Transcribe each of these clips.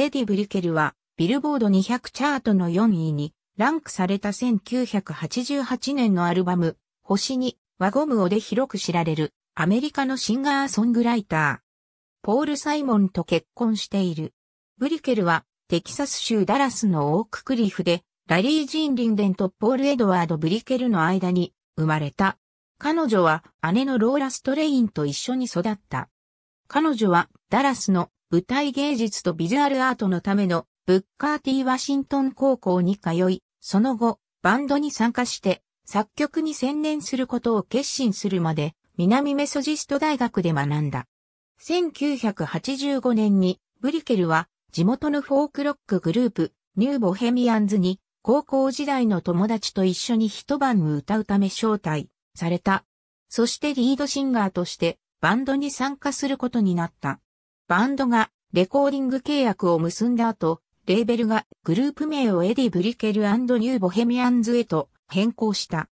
エディ・ブリケルは、ビルボード200チャートの4位に、ランクされた1988年のアルバム、星に、輪ゴムをで広く知られる、アメリカのシンガーソングライター。ポール・サイモンと結婚している。ブリケルは、テキサス州ダラスのオーククリフで、ラリー・ジーン・リンデンとポール・エドワード・ブリケルの間に生まれた。彼女は姉のローラ・ストレインと一緒に育った。彼女はダラスの舞台芸術とビジュアルアートのためのブッカーテー・ワシントン高校に通い、その後、バンドに参加して、作曲に専念することを決心するまで、南メソジスト大学で学んだ。1985年に、ブリケルは、地元のフォークロックグループ、ニューボヘミアンズに、高校時代の友達と一緒に一晩歌うため招待された。そしてリードシンガーとしてバンドに参加することになった。バンドがレコーディング契約を結んだ後、レーベルがグループ名をエディ・ブリケルニュー・ボヘミアンズへと変更した。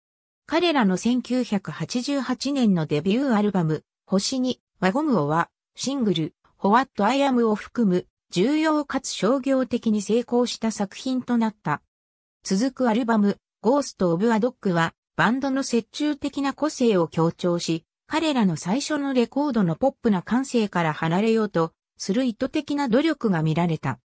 彼らの1988年のデビューアルバム、星に輪ゴムをは、シングル、ホワット・アイアムを含む重要かつ商業的に成功した作品となった。続くアルバム、ゴースト・オブ・ア・ドッグは、バンドの折衷的な個性を強調し、彼らの最初のレコードのポップな感性から離れようとする意図的な努力が見られた。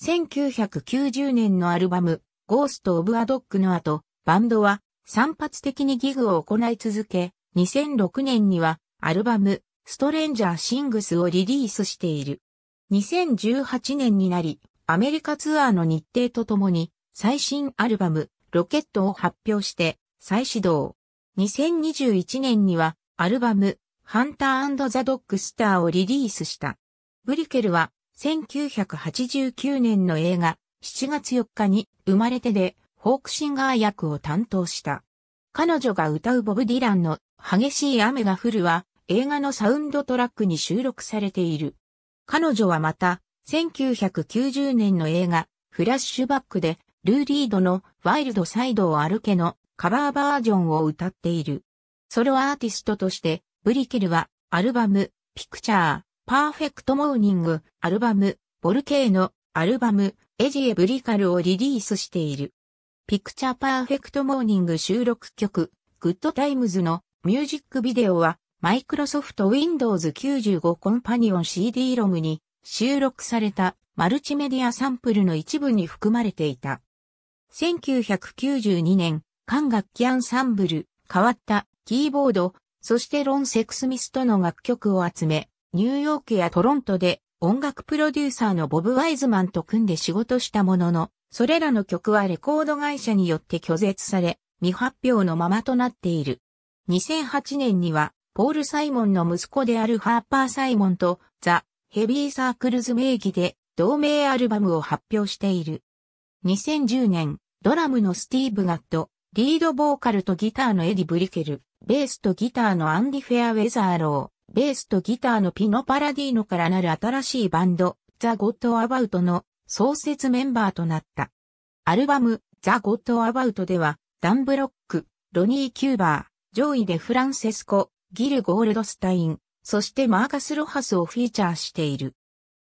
1990年のアルバム、ゴースト・オブ・ア・ドックの後、バンドは散発的にギグを行い続け、2006年にはアルバム、ストレンジャー・シングスをリリースしている。2018年になり、アメリカツアーの日程とともに、最新アルバム、ロケットを発表して、再始動。2021年には、アルバム、ハンターザ・ドッグスターをリリースした。ブリケルは、1989年の映画、7月4日に、生まれてで、フォークシンガー役を担当した。彼女が歌うボブ・ディランの、激しい雨が降るは、映画のサウンドトラックに収録されている。彼女はまた、1990年の映画、フラッシュバックで、ルーリードのワイルドサイドを歩けのカバーバージョンを歌っている。ソロアーティストとして、ブリケルは、アルバム、ピクチャー、パーフェクトモーニング、アルバム、ボルケーノ、アルバム、エジエブリカルをリリースしている。ピクチャーパーフェクトモーニング収録曲、グッドタイムズのミュージックビデオは、マイクロソフト Windows 95コンパニオン CD ロムに収録されたマルチメディアサンプルの一部に含まれていた。1992年、管楽器アンサンブル、変わったキーボード、そしてロン・セクスミスとの楽曲を集め、ニューヨークやトロントで音楽プロデューサーのボブ・ワイズマンと組んで仕事したものの、それらの曲はレコード会社によって拒絶され、未発表のままとなっている。2008年には、ポール・サイモンの息子であるハーパー・サイモンとザ・ヘビー・サークルズ名義で同名アルバムを発表している。2010年、ドラムのスティーブ・ガット、リードボーカルとギターのエディ・ブリケル、ベースとギターのアンディ・フェアウェザーロー、ベースとギターのピノ・パラディーノからなる新しいバンド、ザ・ゴッド・アバウトの創設メンバーとなった。アルバム、ザ・ゴッド・アバウトでは、ダン・ブロック、ロニー・キューバー、ジョイ・デ・フランセスコ、ギル・ゴールドスタイン、そしてマーカス・ロハスをフィーチャーしている。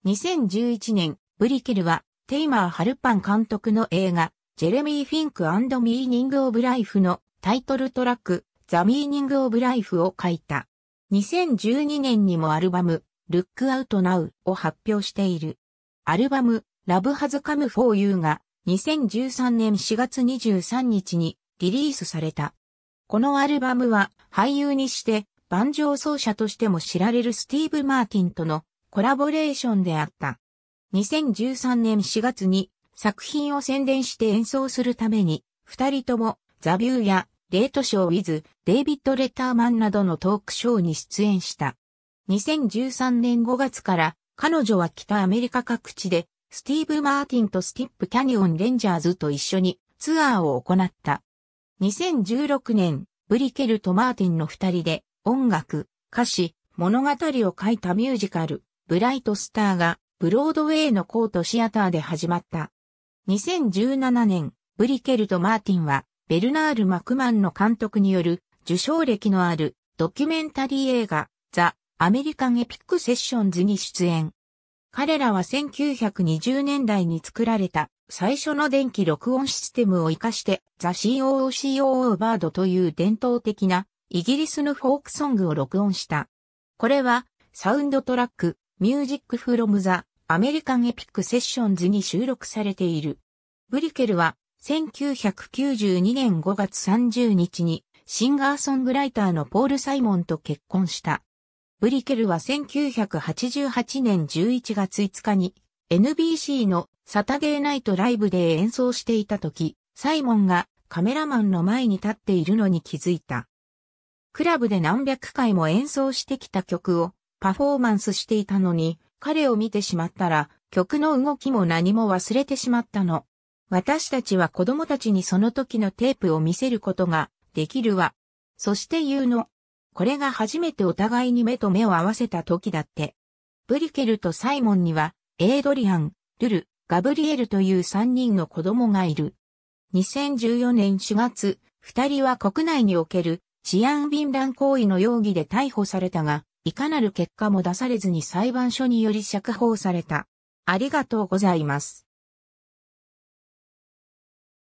2011年、ブリケルは、テイマー・ハルパン監督の映画、ジェレミー・フィンクミーニング・オブ・ライフのタイトルトラック、ザ・ミーニング・オブ・ライフを書いた。2012年にもアルバム、ルックアウトナウを発表している。アルバム、ラブハズカムフォーユーが2013年4月23日にリリースされた。このアルバムは俳優にして盤上奏者としても知られるスティーブ・マーティンとのコラボレーションであった。2013年4月に作品を宣伝して演奏するために二人ともザビューやレートショーウィズ、デイビッド・レターマンなどのトークショーに出演した。2013年5月から彼女は北アメリカ各地でスティーブ・マーティンとスティップ・キャニオン・レンジャーズと一緒にツアーを行った。2016年、ブリケルとマーティンの二人で音楽、歌詞、物語を書いたミュージカル、ブライト・スターがブロードウェイのコートシアターで始まった。2017年、ブリケルとマーティンはベルナール・マクマンの監督による受賞歴のあるドキュメンタリー映画ザ・アメリカン・エピック・セッションズに出演。彼らは1920年代に作られた最初の電気録音システムを活かしてザ・ COOCOO バードという伝統的なイギリスのフォークソングを録音した。これはサウンドトラックミュージック・フロム・ザ・アメリカン・エピック・セッションズに収録されている。ブリケルは1992年5月30日にシンガーソングライターのポール・サイモンと結婚した。ブリケルは1988年11月5日に NBC のサタデーナイトライブで演奏していた時、サイモンがカメラマンの前に立っているのに気づいた。クラブで何百回も演奏してきた曲をパフォーマンスしていたのに、彼を見てしまったら曲の動きも何も忘れてしまったの。私たちは子供たちにその時のテープを見せることができるわ。そして言うの。これが初めてお互いに目と目を合わせた時だって。ブリケルとサイモンには、エイドリアン、ルル、ガブリエルという3人の子供がいる。2014年4月、2人は国内における治安便乱行為の容疑で逮捕されたが、いかなる結果も出されずに裁判所により釈放された。ありがとうございます。